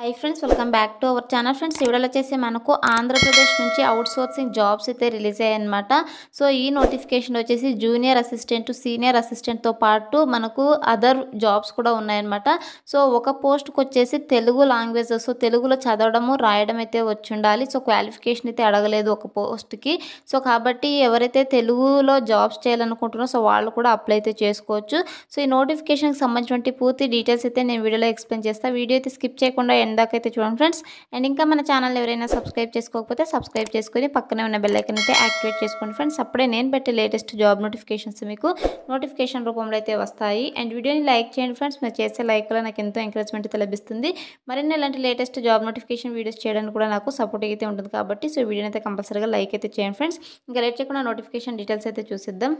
high friends welcome back to our channel friends ఈ వీడియోలో వచ్చేసి మనకు ఆంధ్రప్రదేశ్ నుంచి అవుట్ సోర్సింగ్ జాబ్స్ అయితే రిలీజ్ అయ్యాయన్నమాట సో ఈ నోటిఫికేషన్ వచ్చేసి జూనియర్ అసిస్టెంట్ సీనియర్ అసిస్టెంట్తో పాటు మనకు అదర్ జాబ్స్ కూడా ఉన్నాయన్నమాట సో ఒక పోస్ట్కి వచ్చేసి తెలుగు లాంగ్వేజ్ సో తెలుగులో చదవడము రాయడం అయితే వచ్చి ఉండాలి సో క్వాలిఫికేషన్ అయితే అడగలేదు ఒక పోస్ట్కి సో కాబట్టి ఎవరైతే తెలుగులో జాబ్స్ చేయాలనుకుంటున్నారో సో వాళ్ళు కూడా అప్లై అయితే చేసుకోవచ్చు సో ఈ నోటిఫికేషన్కి సంబంధించినటువంటి పూర్తి డీటెయిల్స్ అయితే నేను వీడియోలో ఎక్స్ప్లెయిన్ చేస్తాను వీడియో అయితే స్కిప్ చేయకుండా ఎండ్ దాకా అయితే చూడండి ఫ్రెండ్స్ అండ్ ఇంకా మన ఛానల్ ఎవరైనా సబ్స్క్రైబ్ చేసుకోకపోతే సబ్స్క్రైబ్ చేసుకుని పక్కనే ఉన్న బెల్లైకన్ అయితే యాక్టివేట్ చేసుకోండి ఫ్రెండ్స్ అప్పుడే నేను పెట్టే లేటెస్ట్ జాబ్ నోటిఫికేషన్స్ మీకు నోటిఫికేషన్ రూపంలో అయితే వస్తాయి అండ్ వీడియోని లైక్ చేయండి ఫ్రెండ్స్ మీరు చేసే లైక్ వల్ల నాకు ఎంతో ఎంకరేజ్మెంట్ అయితే లభిస్తుంది మరిన్ని ఇలాంటి లేటెస్ట్ జాబ్ నోటిఫికేషన్ వీడియోస్ చేయడానికి కూడా నాకు సపోర్ట్ అయితే ఉంటుంది కాబట్టి సో వీడియోని అయితే కంపల్సరీగా లైక్ అయితే చేయండి ఫ్రెండ్స్ ఇంకా లేట్ చేయకుండా నోటిఫికేషన్ డీటెయిల్స్ అయితే చూసిద్దాం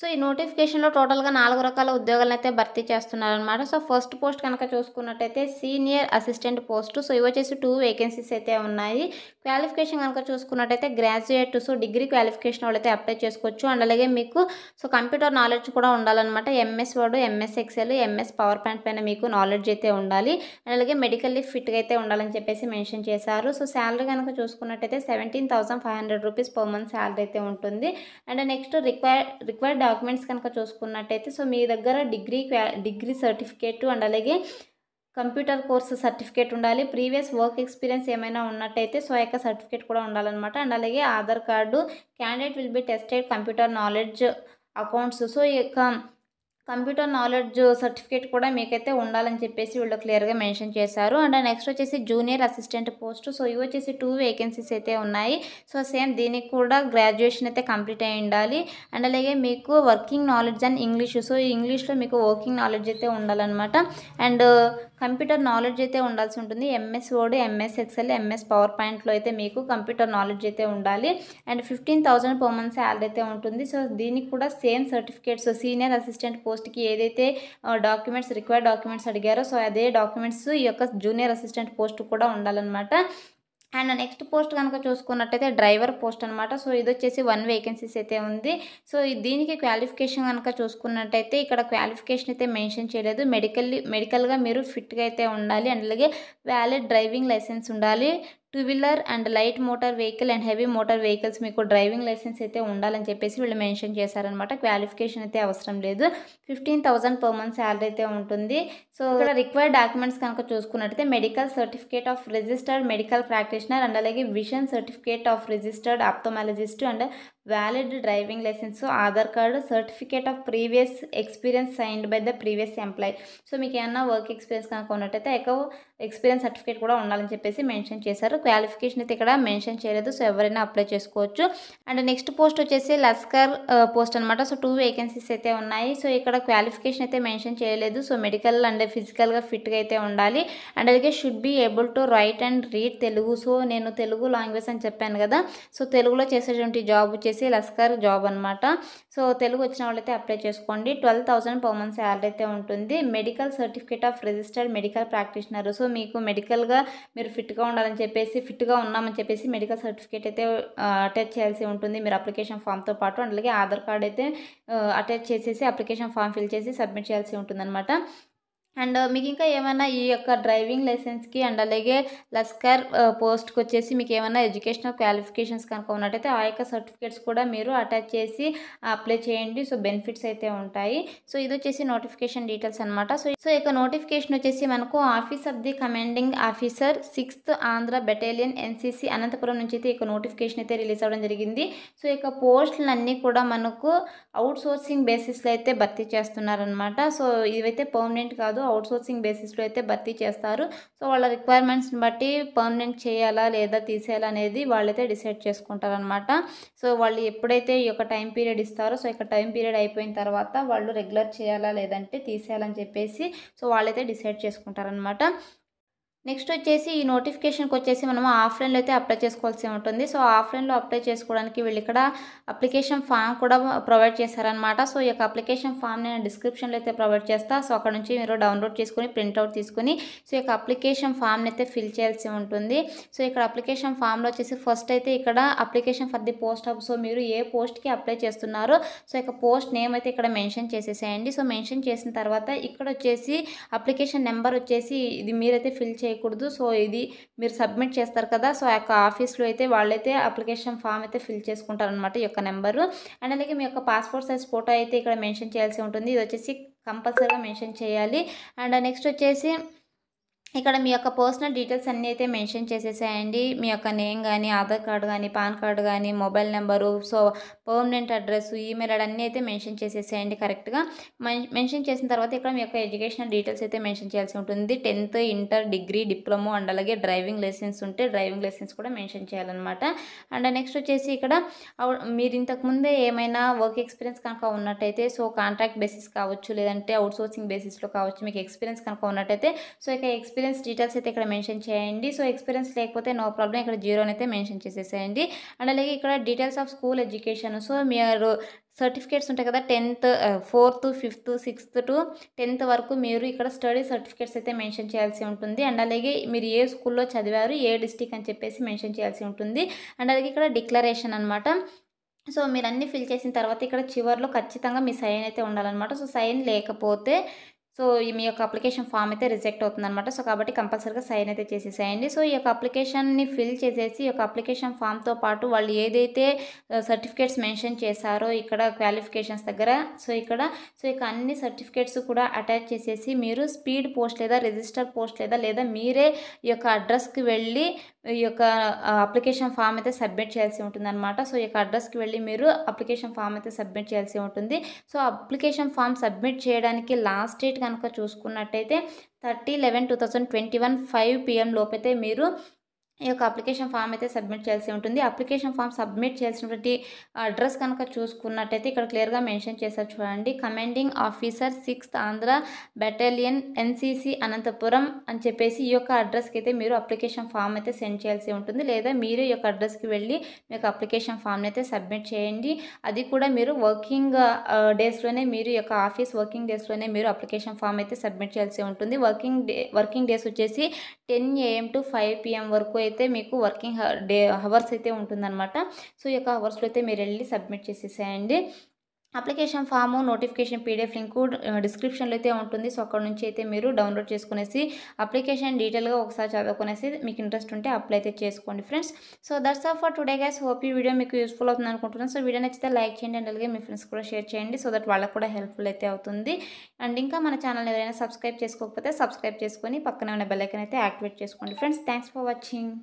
సో ఈ నోటిఫికేషన్లో టోటల్గా నాలుగు రకాల ఉద్యోగాలను అయితే భర్తీ చేస్తున్నారనమాట సో ఫస్ట్ పోస్ట్ కనుక చూసుకున్నట్టయితే సీనియర్ అసిస్టెంట్ పోస్టు సో ఇవి వచ్చేసి టూ వేకెన్సీస్ అయితే ఉన్నాయి క్వాలిఫికేషన్ కనుక చూసుకున్నట్టయితే గ్రాడ్యుయేట్ సో డిగ్రీ క్వాలిఫికేషన్ వాళ్ళైతే అప్లై చేసుకోవచ్చు అండ్ అలాగే మీకు సో కంప్యూటర్ నాలెడ్జ్ కూడా ఉండాలన్నమాట MS Word MS Excel MS PowerPoint పైన మీకు నాలెడ్జ్ అయితే ఉండాలి అండ్ అలాగే మెడికల్లీ ఫిట్గా అయితే ఉండాలని చెప్పేసి మెన్షన్ చేశారు సో శాలరీ కనుక చూసుకున్నట్టయితే seventeen thousand five hundred rupees per month salary అయితే ఉంటుంది and next require required documents కనుక చూసుకున్నట్టయితే సో మీ దగ్గర డిగ్రీ డిగ్రీ సర్టిఫికేట్ అండ్ అలాగే కంప్యూటర్ కోర్సు సర్టిఫికేట్ ఉండాలి ప్రీవియస్ వర్క్ ఎక్స్పీరియన్స్ ఏమైనా ఉన్నట్టయితే సో యొక్క సర్టిఫికేట్ కూడా ఉండాలన్నమాట అండ్ అలాగే Aadhaar card candidate will be tested computer knowledge accounts so ఈ యొక్క కంప్యూటర్ నాలెడ్జ్ సర్టిఫికేట్ కూడా మీకైతే ఉండాలని చెప్పేసి వీళ్ళు క్లియర్గా మెన్షన్ చేశారు అండ్ నెక్స్ట్ వచ్చేసి జూనియర్ అసిస్టెంట్ పోస్ట్ సో ఇవి వచ్చేసి టూ వేకెన్సీస్ అయితే ఉన్నాయి సో సేమ్ దీనికి కూడా గ్రాడ్యుయేషన్ అయితే కంప్లీట్ అయి ఉండాలి అండ్ అలాగే మీకు working knowledge and English so ఈ ఇంగ్లీష్లో మీకు వర్కింగ్ నాలెడ్జ్ అయితే ఉండాలన్నమాట అండ్ కంప్యూటర్ నాలెడ్జ్ అయితే ఉండాల్సి ఉంటుంది MS Word MS Excel MS power పాయింట్లో అయితే మీకు కంప్యూటర్ నాలెడ్జ్ అయితే ఉండాలి and fifteen thousand per month salary అయితే ఉంటుంది సో దీనికి కూడా same certificate so senior assistant పోస్ట్కి ఏదైతే డాక్యుమెంట్స్ రిక్వైర్డ్ డాక్యుమెంట్స్ అడిగారో సో అదే డాక్యుమెంట్స్ ఈ యొక్క జూనియర్ అసిస్టెంట్ పోస్ట్ కూడా ఉండాలన్నమాట అండ్ నెక్స్ట్ పోస్ట్ కనుక చూసుకున్నట్టయితే డ్రైవర్ పోస్ట్ అనమాట సో ఇది వచ్చేసి వన్ వేకెన్సీస్ అయితే ఉంది సో దీనికి క్వాలిఫికేషన్ కనుక చూసుకున్నట్టయితే ఇక్కడ క్వాలిఫికేషన్ అయితే మెన్షన్ చేయలేదు మెడికల్ మెడికల్గా మీరు ఫిట్గా అయితే ఉండాలి అండ్ అలాగే వ్యాలిడ్ డ్రైవింగ్ లైసెన్స్ ఉండాలి two wheeler and light motor vehicle and heavy motor vehicles మీకు డ్రైవింగ్ లైసెన్స్ అయితే ఉండాలని చెప్పేసి వీళ్ళు మెన్షన్ చేశారనమాట క్వాలిఫికేషన్ అయితే అవసరం లేదు fifteen thousand per month salary అయితే ఉంటుంది సో ఇక్కడ రిక్వైర్డ్ డాక్యుమెంట్స్ కనుక చూసుకున్నట్టయితే medical certificate of registered medical practitioner and అలాగే vision certificate of registered ophthalmologist and valid driving licence Aadhaar card certificate of previous experience signed by the previous employ so మీకు ఏమన్నా work experience కనుక ఉన్నట్టయితే ఎక్కువ experience certificate కూడా ఉండాలని చెప్పేసి mention చేశారు క్వాలిఫికేషన్ అయితే ఇక్కడ మెన్షన్ చేయలేదు సో ఎవరైనా అప్లై చేసుకోవచ్చు అండ్ నెక్స్ట్ పోస్ట్ వచ్చేసి లస్కర్ పోస్ట్ అనమాట సో టూ వేకెన్సీస్ అయితే ఉన్నాయి సో ఇక్కడ క్వాలిఫికేషన్ అయితే మెన్షన్ చేయలేదు సో మెడికల్ అండ్ ఫిజికల్గా ఫిట్గా అయితే ఉండాలి అండ్ అలాగే should be able to write and read Telugu so నేను తెలుగు లాంగ్వేజ్ అని చెప్పాను కదా సో తెలుగులో చేసేటువంటి జాబ్ వచ్చేసి వచ్చేసి లస్కర్ జాబ్ అనమాట సో తెలుగు వచ్చిన వాళ్ళైతే అప్లై చేసుకోండి twelve thousand per month salary అయితే ఉంటుంది medical certificate of registered medical practitioner so మీకు మెడికల్గా మీరు ఫిట్గా ఉండాలని చెప్పేసి ఫిట్గా ఉన్నామని చెప్పేసి మెడికల్ సర్టిఫికేట్ అయితే అటాచ్ చేయాల్సి ఉంటుంది మీరు అప్లికేషన్ ఫామ్తో పాటు అలాగే ఆధార్ కార్డ్ అయితే అటాచ్ చేసేసి అప్లికేషన్ ఫామ్ ఫిల్ చేసి సబ్మిట్ చేయాల్సి అనమాట అండ్ uh, మీకు ఇంకా ఏమైనా ఈ యొక్క డ్రైవింగ్ లైసెన్స్కి అండ్ అలాగే లస్కర్ uh, పోస్ట్కి వచ్చేసి మీకు ఏమైనా ఎడ్యుకేషనల్ క్వాలిఫికేషన్స్ కనుక ఉన్నట్టయితే ఆ యొక్క సర్టిఫికేట్స్ కూడా మీరు అటాచ్ చేసి అప్లై చేయండి సో బెనిఫిట్స్ అయితే ఉంటాయి సో ఇది వచ్చేసి నోటిఫికేషన్ డీటెయిల్స్ అనమాట సో సో యొక్క నోటిఫికేషన్ వచ్చేసి మనకు office of the commanding officer sixth Andhra battalion NCC Anantapur నుంచి అయితే ఈ నోటిఫికేషన్ అయితే రిలీజ్ అవ్వడం జరిగింది సో ఇక పోస్టులన్నీ కూడా మనకు అవుట్ సోర్సింగ్ బేసిస్లో అయితే భర్తీ చేస్తున్నారనమాట సో ఇవైతే పర్మనెంట్ కాదు అవుట్సోర్సింగ్ బేసిస్లో అయితే భర్తీ చేస్తారు సో వాళ్ళ రిక్వైర్మెంట్స్ని బట్టి పర్మనెంట్ చేయాలా లేదా తీసేయాలా అనేది వాళ్ళైతే డిసైడ్ చేసుకుంటారనమాట సో వాళ్ళు ఎప్పుడైతే ఈ యొక్క టైం పీరియడ్ ఇస్తారో సో ఇక టైం పీరియడ్ అయిపోయిన తర్వాత వాళ్ళు రెగ్యులర్ చేయాలా లేదంటే తీసేయాలని చెప్పేసి సో వాళ్ళైతే డిసైడ్ చేసుకుంటారనమాట నెక్స్ట్ వచ్చేసి ఈ నోటిఫికేషన్కి వచ్చేసి మనం ఆఫ్లైన్లో అయితే అప్లై చేసుకోవాల్సి ఉంటుంది సో ఆఫ్లైన్లో అప్లై చేసుకోవడానికి వీళ్ళు ఇక్కడ అప్లికేషన్ ఫామ్ కూడా ప్రొవైడ్ చేశారనమాట సో ఈ యొక్క అప్లికేషన్ ఫామ్ నేను డిస్క్రిప్షన్లో అయితే ప్రొవైడ్ చేస్తా సో అక్కడ నుంచి మీరు డౌన్లోడ్ చేసుకుని ప్రింట్అవుట్ తీసుకుని సో ఈ అప్లికేషన్ ఫామ్ని అయితే ఫిల్ చేయాల్సి ఉంటుంది సో ఇక్కడ అప్లికేషన్ ఫామ్లో వచ్చేసి ఫస్ట్ అయితే ఇక్కడ application for the post of so మీరు ఏ పోస్ట్కి అప్లై చేస్తున్నారో సో ఇక పోస్ట్ నేమ్ అయితే ఇక్కడ మెన్షన్ చేసేసేయండి సో మెన్షన్ చేసిన తర్వాత ఇక్కడ వచ్చేసి అప్లికేషన్ నెంబర్ వచ్చేసి ఇది మీరైతే ఫిల్ చేయ చేయకూడదు సో ఇది మీరు సబ్మిట్ చేస్తారు కదా సో ఆ యొక్క ఆఫీస్లో అయితే వాళ్ళైతే అప్లికేషన్ ఫామ్ అయితే ఫిల్ చేసుకుంటారనమాట ఈ యొక్క నెంబరు అండ్ అలాగే మీ యొక్క పాస్పోర్ట్ సైజ్ ఫోటో అయితే ఇక్కడ మెన్షన్ చేయాల్సి ఉంటుంది ఇది వచ్చేసి కంపల్సరీగా మెన్షన్ చేయాలి అండ్ నెక్స్ట్ వచ్చేసి ఇక్కడ మీ యొక్క పర్సనల్ డీటెయిల్స్ అన్నీ అయితే మెన్షన్ చేసేసాయండి మీ యొక్క నేమ్ కానీ ఆధార్ కార్డు కానీ పాన్ కార్డు కానీ mobile number so permanent address email అన్నీ అయితే మెన్షన్ చేసేసేయండి కరెక్ట్గా మెన్షన్ చేసిన తర్వాత ఇక్కడ మీ యొక్క ఎడ్యుకేషనల్ డీటెయిల్స్ అయితే మెన్షన్ చేయాల్సి ఉంటుంది tenth inter degree diploma and అలాగే డ్రైవింగ్ లైసెన్స్ ఉంటే డ్రైవింగ్ లైసెన్స్ కూడా మెన్షన్ చేయాలన్నమాట అండ్ నెక్స్ట్ వచ్చేసి ఇక్కడ మీరు ఇంతకుముందే ఏమైనా వర్క్ ఎక్స్పీరియన్స్ కనుక ఉన్నట్టయితే సో కాంట్రాక్ట్ బేసిస్ కావచ్చు లేదంటే అవుట్సోర్సింగ్ బేసిస్లో కావచ్చు మీకు ఎక్స్పీరియన్స్ కనుక ఉన్నట్టయితే సో ఇక ఎక్స్పీరియన్స్ ఎక్స్పీరియన్స్ డీటెయిల్స్ అయితే ఇక్కడ మెన్షన్ చేయండి సో ఎక్స్పీరియన్స్ లేకపోతే నో ప్రాబ్లం ఇక్కడ జీరో అయితే మెన్షన్ చేసేసేయండి అండ్ అలాగే ఇక్కడ details of school education so మీరు సర్టిఫికేట్స్ ఉంటాయి కదా tenth fourth fifth sixth to tenth వరకు మీరు ఇక్కడ స్టడీ సర్టిఫికేట్స్ అయితే మెన్షన్ చేయాల్సి ఉంటుంది అండ్ అలాగే మీరు ఏ స్కూల్లో చదివారు ఏ డిస్టిక్ అని చెప్పేసి మెన్షన్ చేయాల్సి ఉంటుంది అండ్ అలాగే ఇక్కడ డిక్లరేషన్ అనమాట సో మీరు అన్నీ ఫిల్ చేసిన తర్వాత ఇక్కడ చివరిలో ఖచ్చితంగా మీ సైన్ అయితే ఉండాలన్నమాట సో సైన్ లేకపోతే సో మీ యొక్క అప్లికేషన్ ఫామ్ అయితే రిజెక్ట్ అవుతుందనమాట సో కాబట్టి కంపల్సరీగా సైన్ అయితే చేసేసేయండి సో ఈ యొక్క అప్లికేషన్ని ఫిల్ చేసేసి ఈ యొక్క అప్లికేషన్ ఫామ్తో పాటు వాళ్ళు ఏదైతే సర్టిఫికేట్స్ మెన్షన్ చేశారో ఇక్కడ క్వాలిఫికేషన్స్ దగ్గర సో ఇక్కడ సో ఇక అన్ని సర్టిఫికేట్స్ కూడా అటాచ్ చేసేసి మీరు స్పీడ్ పోస్ట్ లేదా రిజిస్టర్ పోస్ట్ లేదా లేదా మీరే ఈ యొక్క అడ్రస్కి వెళ్ళి ఈ యొక్క అప్లికేషన్ ఫామ్ అయితే సబ్మిట్ చేయాల్సి ఉంటుందన్నమాట సో ఈ యొక్క అడ్రస్కి వెళ్ళి మీరు అప్లికేషన్ ఫామ్ అయితే సబ్మిట్ చేయాల్సి ఉంటుంది సో అప్లికేషన్ ఫామ్ సబ్మిట్ చేయడానికి లాస్ట్ డేట్ కనుక చూసుకున్నట్టయితే thirty eleven two thousand twenty one five PM లోపైతే మీరు ఈ యొక్క అప్లికేషన్ ఫామ్ అయితే సబ్మిట్ చేయాల్సి ఉంటుంది అప్లికేషన్ ఫామ్ సబ్మిట్ చేసినటువంటి అడ్రస్ కనుక చూసుకున్నట్టయితే ఇక్కడ క్లియర్గా మెన్షన్ చేశారు చూడండి commanding officer sixth Andhra battalion NCC Anantapur అని చెప్పేసి ఈ యొక్క అడ్రస్కి అయితే మీరు అప్లికేషన్ ఫామ్ అయితే సెండ్ చేయాల్సి ఉంటుంది లేదా మీరు ఈ యొక్క అడ్రస్కి వెళ్ళి యొక్క అప్లికేషన్ ఫామ్ని అయితే సబ్మిట్ చేయండి అది కూడా మీరు వర్కింగ్ డేస్లోనే మీరు యొక్క ఆఫీస్ వర్కింగ్ డేస్లోనే మీరు అప్లికేషన్ ఫామ్ అయితే సబ్మిట్ చేయాల్సి ఉంటుంది వర్కింగ్ డే వర్కింగ్ డేస్ వచ్చేసి ten AM to five PM వరకు అయితే మీకు వర్కింగ్ డే అవర్స్ అయితే ఉంటుందన్నమాట సో ఈ యొక్క అవర్స్లో అయితే మీరు వెళ్ళి సబ్మిట్ చేసేసేయండి application form notification PDF link డిస్క్రిప్షన్లో అయితే ఉంటుంది సో అక్కడ నుంచి అయితే మీరు డౌన్లోడ్ చేసుకునేసి అప్లికేషన్ డీటెయిల్గా ఒకసారి చదువుకునేసి మీకు ఇంట్రెస్ట్ ఉంటే అప్లై అయితే చేసుకోండి friends so that's all for today guys hope ఈ వీడియో మీకు యూస్ఫుల్ అవుతుంది అనుకుంటున్నాను సో వీడియో నచ్చితే లైక్ చేయండి అండ్ అలాగే మీ ఫ్రెండ్స్ కూడా షేర్ చేయండి సో దట్ వాళ్ళకు కూడా హెల్ప్ఫుల్ అయితే అవుతుంది అండ్ ఇంకా మన ఛానల్ ఎవరైనా సబ్స్క్రైబ్ చేసుకోకపోతే సబ్స్క్రైబ్ చేసుకొని పక్కన ఉన్న బెల్లైకన్ అయితే యాక్టివేట్ చేసుకోండి ఫ్రెండ్స్ థ్యాంక్స్ ఫర్ వాచింగ్